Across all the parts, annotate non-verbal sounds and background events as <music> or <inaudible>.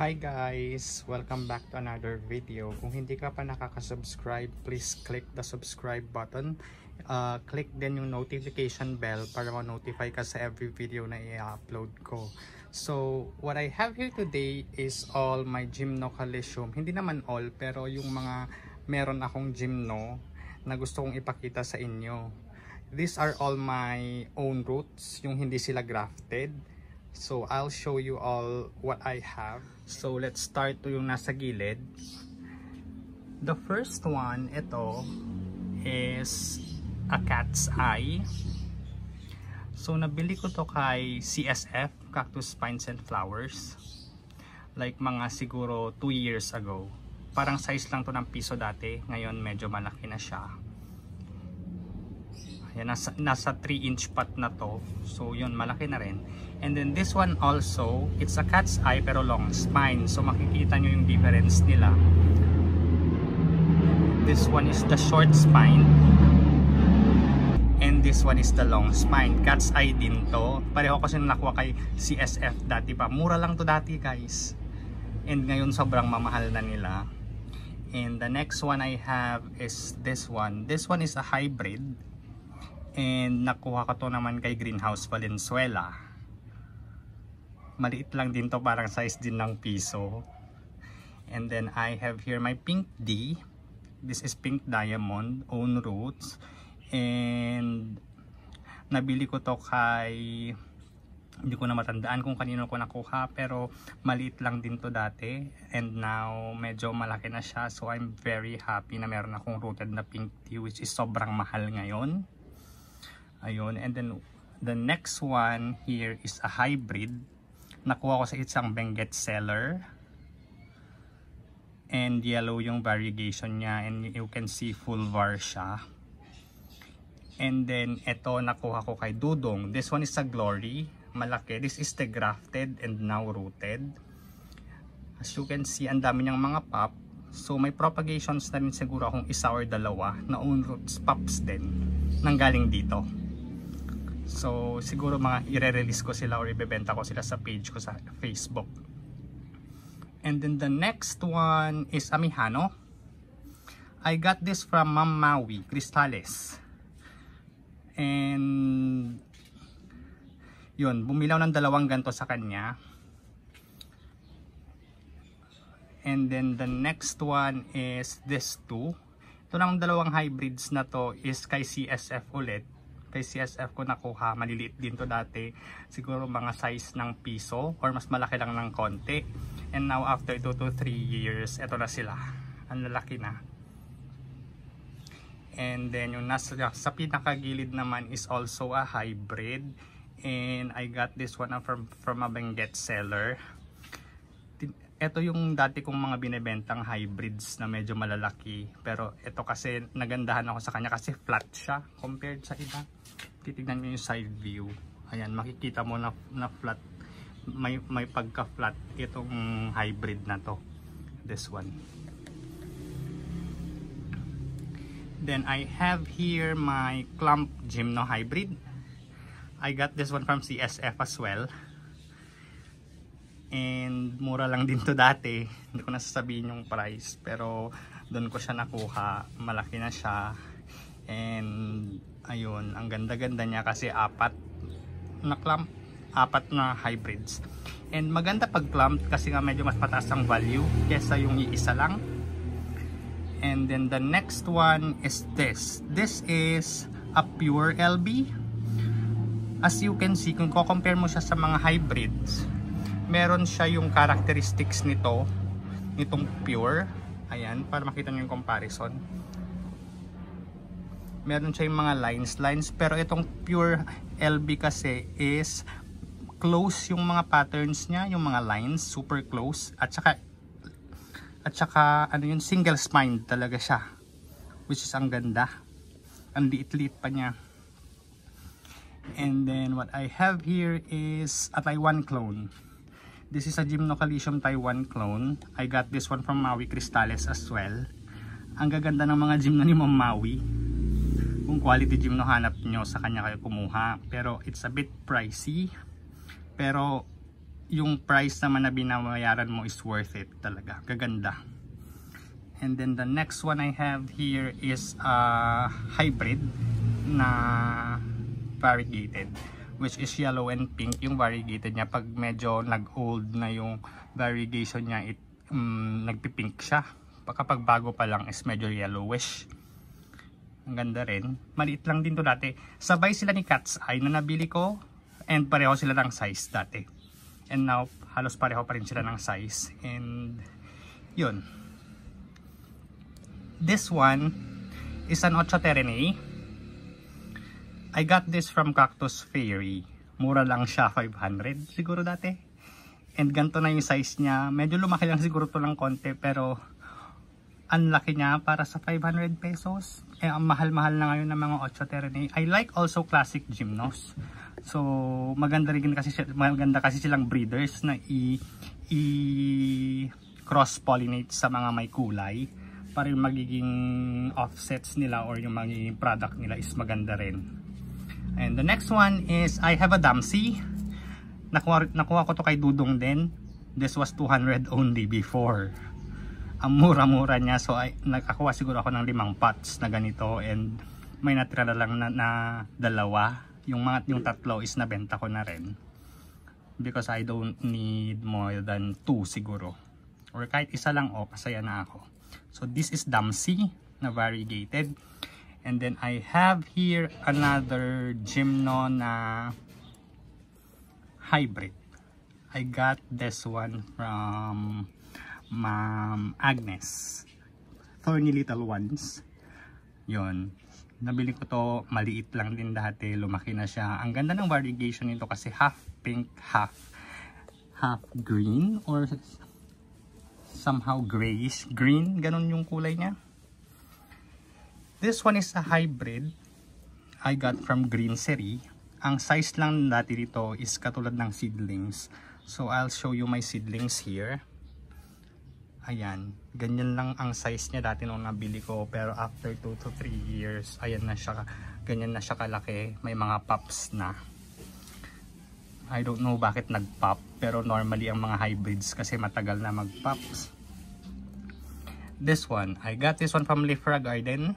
Hi guys! Welcome back to another video. Kung hindi ka pa nakaka-subscribe, please click the subscribe button. Uh, click din yung notification bell para ma-notify ka sa every video na i-upload ko. So, what I have here today is all my gymno calcium. Hindi naman all, pero yung mga meron akong gymno na gusto kong ipakita sa inyo. These are all my own roots, yung hindi sila grafted So, I'll show you all what I have. So, let's start to yung nasa gilid. The first one, ito, is a cat's eye. So, nabili ko to kay CSF, Cactus Pines and Flowers. Like mga siguro 2 years ago. Parang size lang to ng piso dati. Ngayon, medyo malaki na siya. Ayan, nasa, nasa 3 inch pot na to. So, yun, malaki na rin And then this one also, it's a cat's eye pero long spine. So makikita nyo yung difference nila. This one is the short spine. And this one is the long spine. Cat's eye din to. Pareho kasi nakuha kay CSF dati pa. Mura lang to dati guys. And ngayon sobrang mamahal na nila. And the next one I have is this one. This one is a hybrid. And nakuha ko to naman kay Greenhouse Valenzuela Maliit lang din to, parang size din ng piso. And then I have here my pink D. This is pink diamond, own roots. And nabili ko to kay hindi ko na matandaan kung kanino ko nakuha pero maliit lang din to dati and now medyo malaki na siya so I'm very happy na meron akong rooted na pink tea which is sobrang mahal ngayon ayun and then the next one here is a hybrid nakuha ko sa isang Benguet seller and yellow yung variegation niya and you can see full var siya and then ito nakuha ko kay Dudong this one is a glory malaki this is the grafted and now rooted as you can see ang dami niyang mga pop so may propagations na rin siguro akong isa or dalawa na own roots pops din nanggaling dito So siguro mga ire-release ko sila or ibebenta ko sila sa page ko sa Facebook. And then the next one is Amihano. I got this from Ma'am Maui Cristales. And yun, bumilaw ng dalawang ganto sa kanya. And then the next one is this two. Ito namang dalawang hybrids na to is kay CSF ulit kay CSF ko nakuha. Maliliit din to dati. Siguro mga size ng piso or mas malaki lang ng konti. And now after 2 to 3 years, eto na sila. Ang lalaki na. And then yung nasa sa pinakagilid naman is also a hybrid. And I got this one from from a Benguet seller ito yung dati kong mga binebentang hybrids na medyo malalaki. Pero ito kasi nagandahan ako sa kanya kasi flat siya compared sa iba. Titignan nyo yung side view. Ayan, makikita mo na, na flat. May, may pagka-flat itong hybrid na to. This one. Then I have here my Clump Gymno Hybrid. I got this one from CSF as well. And mura lang din to dati. Hindi ko nasasabihin yung price. Pero doon ko siya nakuha. Malaki na siya. And ayun, ang ganda-ganda niya kasi apat na clamp. Apat na hybrids. And maganda pag clamp kasi nga medyo mas mataas ang value kesa yung iisa lang. And then the next one is this. This is a pure LB. As you can see, kung ko-compare mo siya sa mga hybrids, meron siya yung characteristics nito nitong pure ayan para makita nyo yung comparison meron siya yung mga lines lines pero itong pure LB kasi is close yung mga patterns niya yung mga lines super close at saka at saka ano yun single spine talaga siya which is ang ganda ang liit-liit pa niya and then what I have here is a Taiwan clone This is a Gymnocalcium Taiwan clone. I got this one from Maui Cristales as well. Ang gaganda ng mga gymno ni Ma'am Maui. Kung quality gymno hanap nyo, sa kanya kayo kumuha. Pero it's a bit pricey. Pero yung price naman na binabayaran mo is worth it talaga. Gaganda. And then the next one I have here is a hybrid na variegated which is yellow and pink yung variegated niya. Pag medyo nag-old na yung variegation niya, it, um, nagpi-pink siya. Kapag bago pa lang is medyo yellowish. Ang ganda rin. Maliit lang din to dati. Sabay sila ni Cat's Eye na nabili ko and pareho sila ng size dati. And now, halos pareho pa rin sila ng size. And, yun. This one is an Ocha Terene I got this from Cactus Fairy. Mura lang siya, 500 siguro dati. And ganito na yung size niya. Medyo lumaki lang siguro to lang konti pero unlucky niya para sa 500 pesos. Eh, ang mahal-mahal na ngayon ng mga 8 terene. I like also classic gymnos. So, maganda rin kasi, maganda kasi silang breeders na i, i cross-pollinate sa mga may kulay para yung magiging offsets nila or yung magiging product nila is maganda rin. And the next one is I have a Damsi. Nakuha, nakuha ko to kay Dudong din. This was 200 only before. Ang mura-mura niya. So I, nakakuha siguro ako ng limang pots na ganito. And may natira lang na, na dalawa. Yung, mga, yung tatlo is nabenta ko na rin. Because I don't need more than two siguro. Or kahit isa lang o, oh, kasaya na ako. So this is Damsi na variegated. And then I have here another Gymno na hybrid. I got this one from Ma'am Agnes. Thorny little ones. Yon. Nabili ko to, maliit lang din dati, lumaki na siya. Ang ganda ng variegation nito kasi half pink, half half green or somehow grayish green, ganun yung kulay niya. This one is a hybrid. I got from Greensery. Ang size lang natin dito is katulad ng seedlings. So I'll show you my seedlings here. Ayan, ganyan lang ang size niya dati nung nabili ko pero after 2 to 3 years, ayan na siya, ganyan na siya kalaki, may mga pops na. I don't know bakit nag-pop pero normally ang mga hybrids kasi matagal na mag-pops. This one, I got this one from Lifra Garden.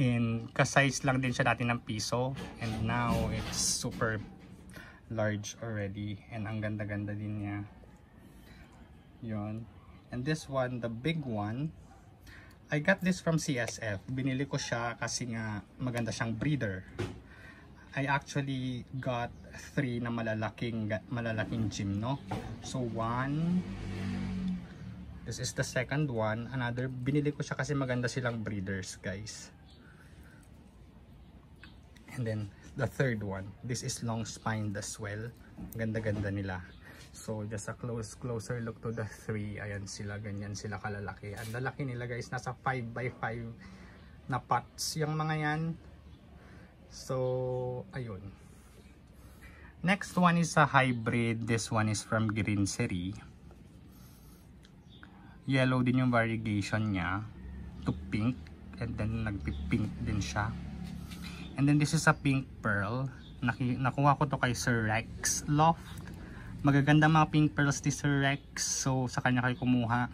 And ka-size lang din siya dati ng piso. And now, it's super large already. And ang ganda-ganda din niya. yon And this one, the big one, I got this from CSF. Binili ko siya kasi nga maganda siyang breeder. I actually got three na malalaking malalaking gym, no? So one, this is the second one. Another, binili ko siya kasi maganda silang breeders, guys. And then the third one, this is long spine as well. Ganda-ganda nila. So just a close closer look to the three. Ayan sila, ganyan sila kalalaki. Ang lalaki nila guys, nasa 5x5 na pots yung mga yan. So ayun. Next one is a hybrid. This one is from Green Seri. Yellow din yung variegation niya to pink and then nagpi-pink din siya. And then this is a pink pearl. nakuha ko to kay Sir Rex Loft. Magaganda mga pink pearls ni Sir Rex. So sa kanya kayo kumuha.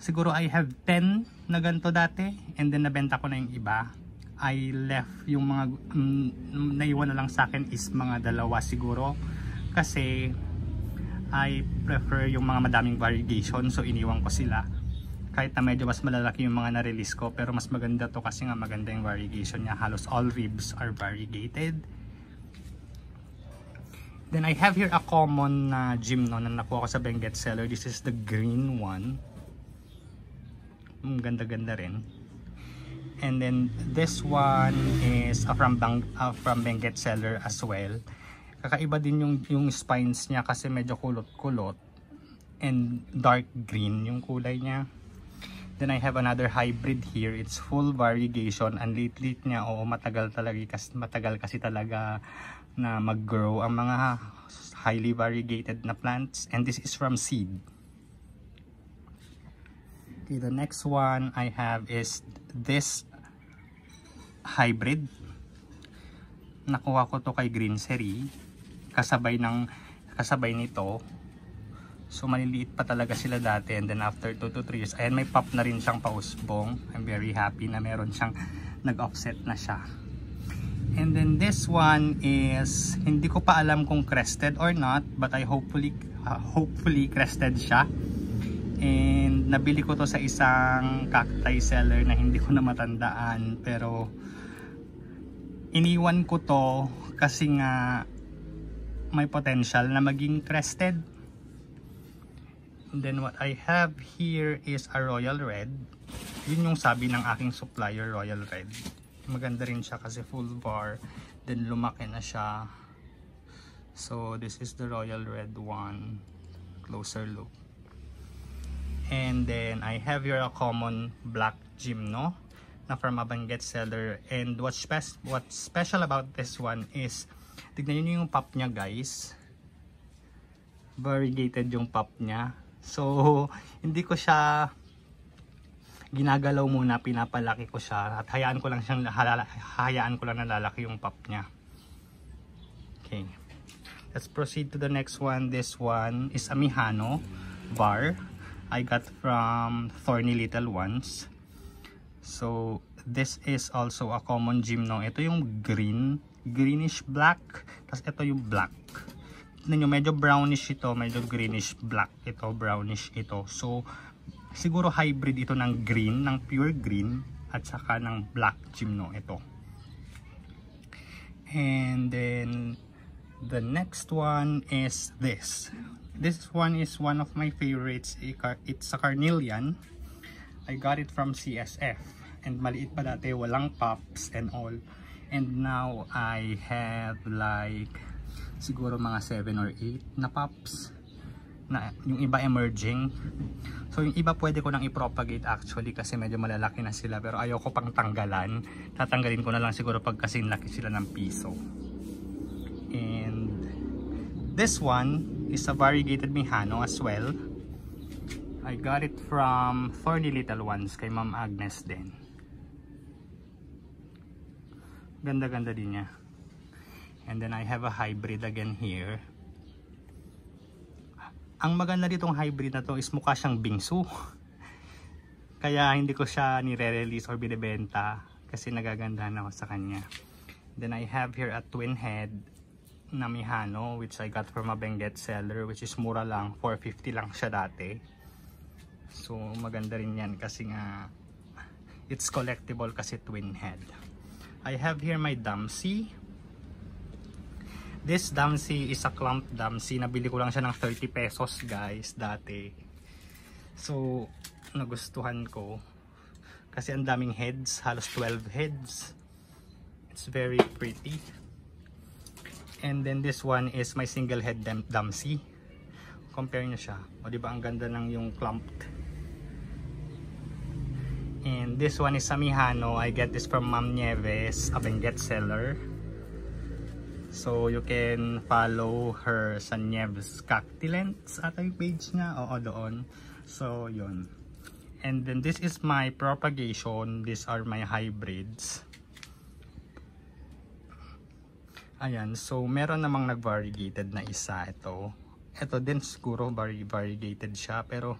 Siguro I have 10 na ganito dati. And then nabenta ko na yung iba. I left yung mga um, naiwan na lang sa akin is mga dalawa siguro. Kasi I prefer yung mga madaming variegation. So iniwan ko sila kahit na medyo mas malalaki yung mga na-release ko pero mas maganda to kasi nga maganda yung variegation niya halos all ribs are variegated then I have here a common na uh, gym no, na nakuha ko sa Benguet Seller this is the green one mm, ganda ganda rin and then this one is uh, from, Bang, uh, from Benguet Seller as well kakaiba din yung, yung spines niya kasi medyo kulot kulot and dark green yung kulay niya Then I have another hybrid here. It's full variegation. and late-late niya. Oo, matagal talaga. Kasi, matagal kasi talaga na mag-grow ang mga highly variegated na plants. And this is from seed. Okay, the next one I have is this hybrid. Nakuha ko to kay Green Kasabay ng kasabay nito So maliliit pa talaga sila dati and then after 2 to 3 years, ayan may pop na rin siyang pausbong. I'm very happy na meron siyang nag-offset na siya. And then this one is hindi ko pa alam kung crested or not but I hopefully uh, hopefully crested siya. And nabili ko to sa isang cacti seller na hindi ko na matandaan pero iniwan ko to kasi nga may potential na maging crested And then what I have here is a Royal Red. Yun yung sabi ng aking supplier, Royal Red. Maganda rin siya kasi full bar. Then lumaki na siya. So this is the Royal Red one. Closer look. And then I have your a common black no na from a Banggit seller. And what's, best, what's special about this one is tignan nyo yung pop niya guys variegated yung pop niya So, <laughs> hindi ko siya ginagalaw muna, pinapalaki ko siya at hayaan ko lang siyang hayaan ko lang nalalaki yung pop niya. Okay. Let's proceed to the next one. This one is a Mihano bar. I got from Thorny Little Ones. So, this is also a common gymno. Ito yung green, greenish black, tapos ito yung black ninyo, medyo brownish ito, medyo greenish black ito, brownish ito. So, siguro hybrid ito ng green, ng pure green, at saka ng black gymno ito. And then, the next one is this. This one is one of my favorites. It's a carnelian. I got it from CSF. And maliit pa dati, walang pops and all. And now, I have like siguro mga 7 or 8 na pups na yung iba emerging so yung iba pwede ko nang i-propagate actually kasi medyo malalaki na sila pero ayoko pang tanggalan tatanggalin ko na lang siguro pag kasi laki sila ng piso and this one is a variegated mihano as well I got it from Thorny Little Ones kay Ma'am Agnes din ganda ganda din niya and then I have a hybrid again here ang maganda nitong hybrid na to is mukha siyang bingsu <laughs> kaya hindi ko siya nire-release or binibenta kasi nagaganda na ako sa kanya then I have here a twin head na Mihano which I got from a Benguet seller which is mura lang 450 lang siya dati so maganda rin yan kasi nga it's collectible kasi twin head I have here my Damsey This damsi is a clump damsi. Nabili ko lang siya ng 30 pesos guys dati. So, nagustuhan ko. Kasi ang daming heads. Halos 12 heads. It's very pretty. And then this one is my single head dam damsi. Compare nyo siya. O diba ang ganda ng yung clumped. And this one is Samihano. I get this from Mam Nieves, a Benguet seller. So, you can follow her sa Nieves Cactilents at yung page niya. Oo, doon. So, yun. And then, this is my propagation. These are my hybrids. Ayan. So, meron namang nag-variegated na isa. Ito. Ito din siguro variegated siya. Pero,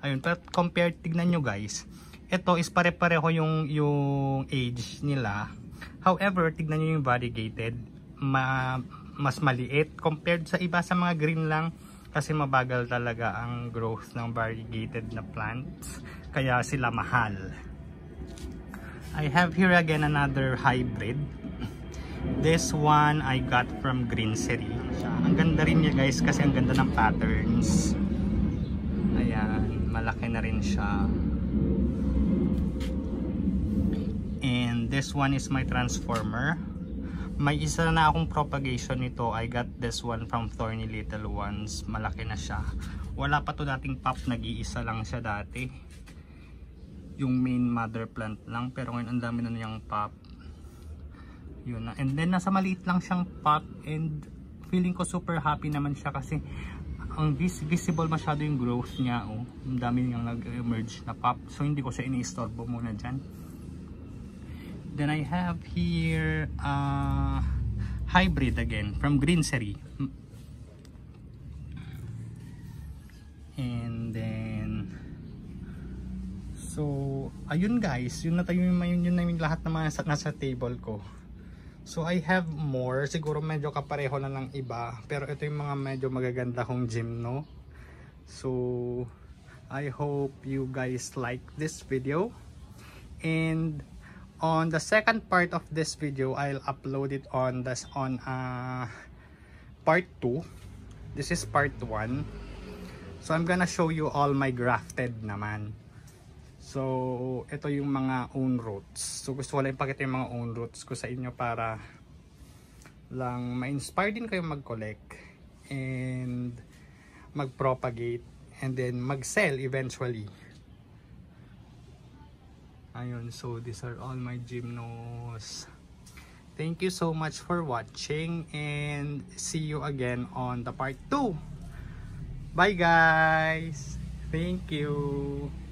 ayun. But, compared, tignan nyo guys. Ito is pare-pareho yung, yung age nila. However, tignan nyo yung variegated ma mas maliit compared sa iba sa mga green lang kasi mabagal talaga ang growth ng variegated na plants kaya sila mahal I have here again another hybrid this one I got from Green City ang ganda rin niya guys kasi ang ganda ng patterns ayan malaki na rin siya and this one is my transformer may isa na akong propagation nito. I got this one from Thorny Little Ones. Malaki na siya. Wala pa to dating pop. Nag-iisa lang siya dati. Yung main mother plant lang. Pero ngayon ang dami na niyang pop. Yun na. And then nasa maliit lang siyang pot. And feeling ko super happy naman siya kasi ang vis visible masyado yung growth niya. Oh. Ang dami niyang nag-emerge na pop. So hindi ko siya ini-storbo muna dyan. Then I have here uh, hybrid again from Greensery. And then So ayun guys, yun na tayo yung yun na yung lahat ng mga nasa table ko. So I have more, siguro medyo kapareho na ng iba, pero ito yung mga medyo magaganda kong gym no. So I hope you guys like this video and on the second part of this video I'll upload it on this on uh, part 2 this is part 1 so I'm gonna show you all my grafted naman so ito yung mga own roots so gusto ko lang ipakita yung mga own roots ko sa inyo para lang ma-inspire din kayo mag-collect and mag-propagate and then mag-sell eventually Ayun, so these are all my gymnos. Thank you so much for watching and see you again on the part 2. Bye guys! Thank you!